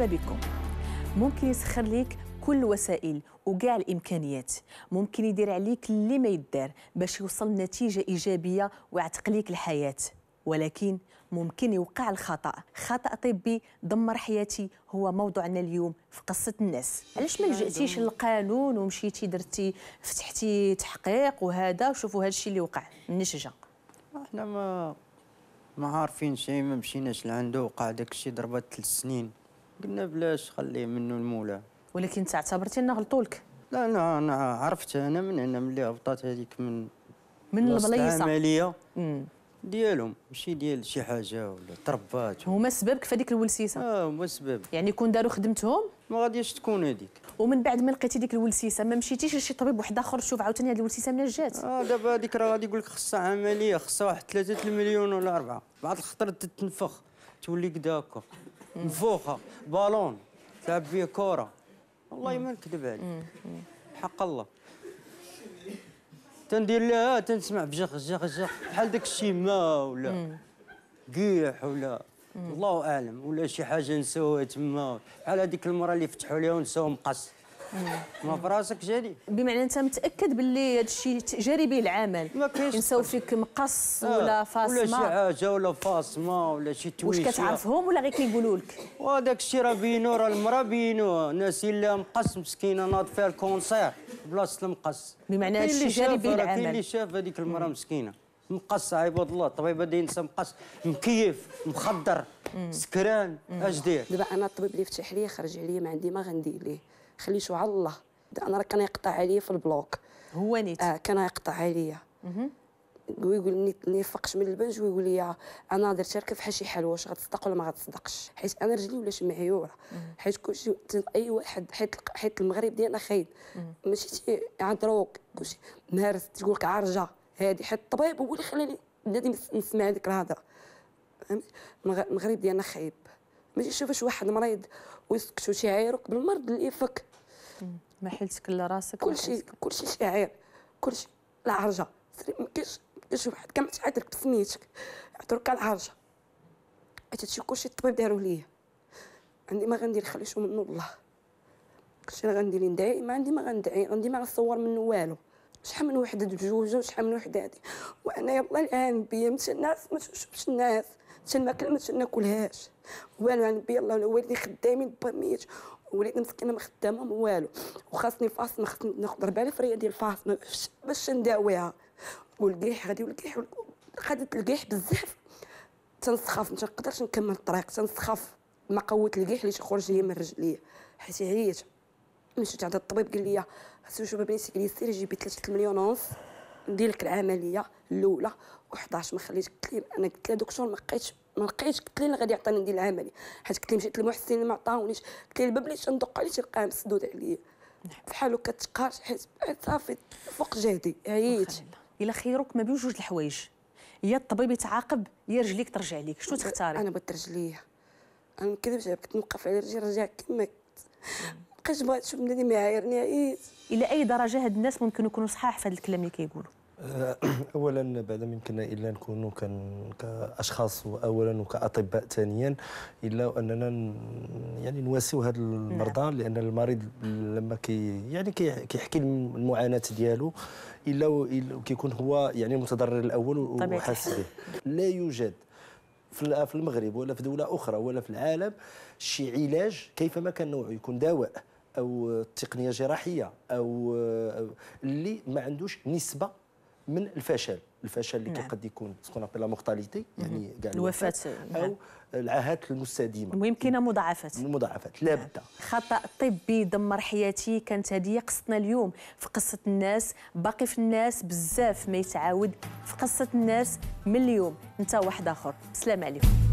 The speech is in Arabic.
مرحبا بكم ممكن يسخر ليك كل الوسائل وكاع الامكانيات ممكن يدير عليك اللي ما يدار باش يوصل لنتيجه ايجابيه ويعتق ليك الحياه ولكن ممكن يوقع الخطا خطا طبي دمر حياتي هو موضوعنا اليوم في قصه الناس علاش ما لجأتيش للقانون ومشيتي درتي فتحتي تحقيق وهذا وشوفوا هذا الشيء اللي وقع النشجه جا احنا ما ما عارفين شيء ما مشيناش لعنده وقع داك الشيء ضربات ثلاث سنين قلنا بلاش خليه منه المولى ولكن انت اعتبرتي انه لك لا انا انا عرفت انا من هنا ملي هبطت هذيك من من البليصه العمليه ديالهم ماشي ديال شي حاجه ولا تربات هما سببك في هذيك الولسيسه اه هما السبب يعني كون داروا خدمتهم ما غاديش تكون هذيك ومن بعد ما لقيتي ديك الولسيسه ما مشيتيش لشي طبيب واحد اخر تشوف عاوتاني هذه الولسيسه منين جات اه دابا هذيك راه غادي يقول لك خصها عمليه خصها واحد 3 المليون ولا اربعه بعد الخطر تتنفخ تولي كدا هكا نفوخه بالون تلعب بيه كوره والله ما نكذب عليك حق الله تندير لها تنسمع بجخ جخ جخ بحال داك الشيما ولا قيح ولا الله اعلم ولا شي حاجه نساوها تما بحال هذيك المره اللي فتحوا ليها ونساو مقص ما فراسك جاري بمعنى انت متاكد باللي هذا الشيء جاري به العمل ما كاينش ينساو فيك مقص آه، ولا فاصمه ولا شي حاجه ولا فاصمه ولا شي تويش واش كتعرفهم ولا غير كيقولوا لك وهذاك الشيء راه بينو راه المراه بينو ناس الا مقص مسكينه ناض فيها الكونسير بلاصه المقص بمعنى هذا الشيء جاري به العمل كاين اللي شاف هذيك المراه مسكينه مقص عباد الله الطبيب هذا انسان مقص مكيف مخدر سكران اش دير دابا انا الطبيب اللي فتح لي خرج عليا ما عندي ما غندير ليه خليتو على الله انا راه كان يقطع عليا في البلوك هو نيت اه كان يقطع عليا ويقول لي نفقش من البنج ويقول لي انا درت لك فحال شي حلوه واش غتصدق ولا ما غتصدقش حيت انا رجلي ولاش معيوره حيت كلشي اي واحد حيت حيت المغرب ديالنا خايب ماشي شي عند روك كلشي مارس تقول لك عرجه هادي حيت الطبيب هو اللي خلاني نسمع هذيك الهضره المغرب ديالنا خايب ما تشوفش واحد مريض ويسكت وشعيره قبل المرض اللي يفك ما حيلتك الا راسك كل شيء كل شيء شعير كل شيء العرجه ما كاينش كاينش واحد كان ما تعيطلك بسميتك عطروك العرجه حيت هادشي كلشي الطبيب داروه ليا عندي ما غندير خليش منه الله كلشي اللي غندير ندعي ما عندي ما غندعي عندي ما غنصور منه والو شحال من وحده بجوجه وشحال من وحده هذه وانا يلاه الان بيا الناس ما تشوفش الناس شن ماكله ما ناكلهاش والو عن يعني بي الله والدي خدامين با ميت وليت مسكينه ما خدامه ما والو وخاصني ما خاصني ناخذ 4000 ريال ديال فاطمه باش نداويها والقيح غادي والقيح خدت القيح بزاف تنسخف ما تنقدرش نكمل الطريق تنسخف ما قوت القيح اللي تخرج لي من رجلي حيت عييت مشيت عند الطبيب قال لي خاصو يشوف بنيتي قال لي سيري جيبي 3 مليون ونص ندير لك العمليه الاولى و11 ما خليتش قلت لي انا قلت لها دكتور ما لقيتش ما لقيتش قلت لي اللي غادي يعطيني ندير العمليه حيت قلت لي مشيت لمحسن ما عطاونيش قلت لي الباب اللي تندق عليه تلقاه مسدود عليا نعم. بحال هكا حيت صافي فوق جهدي عييت الا خيروك ما بين جوج الحوايج يا الطبيب يتعاقب يا رجليك ترجع ليك شنو تختاري انا بغيت رجليا انا ما كنكذبش كنت نوقف على رجلي رجع كما كنت نعم. بقيت بغيت تشوف بنادي ما عايرني نهائي الى اي درجه هاد الناس ممكن يكونوا صحاح في هذا الكلام اللي كيقولوا آه، اولا بعد ما يمكننا الا نكونوا كاشخاص اولا وكاطباء ثانيا الا اننا يعني نواسيو هاد نعم. المرضى نعم. لان المريض لما كي يعني كيحكي المعاناه ديالو الا كيكون هو يعني المتضرر الاول وحاس به لا يوجد في المغرب ولا في دوله اخرى ولا في العالم شي علاج كيفما كان نوعه يكون دواء او تقنيه جراحيه او اللي ما عندوش نسبه من الفشل الفشل اللي نعم. قد يكون سكون ابيلا مورتاليتي يعني كاع الوفاه نعم. او العاهات المستديمه المهم كاينه مضاعفات المضاعفات لا نعم. بد خطا طبي دمر حياتي كانت هذه قصتنا اليوم في قصه الناس باقي في الناس بزاف ما يتعاود في قصه الناس من اليوم انت واحد اخر السلام عليكم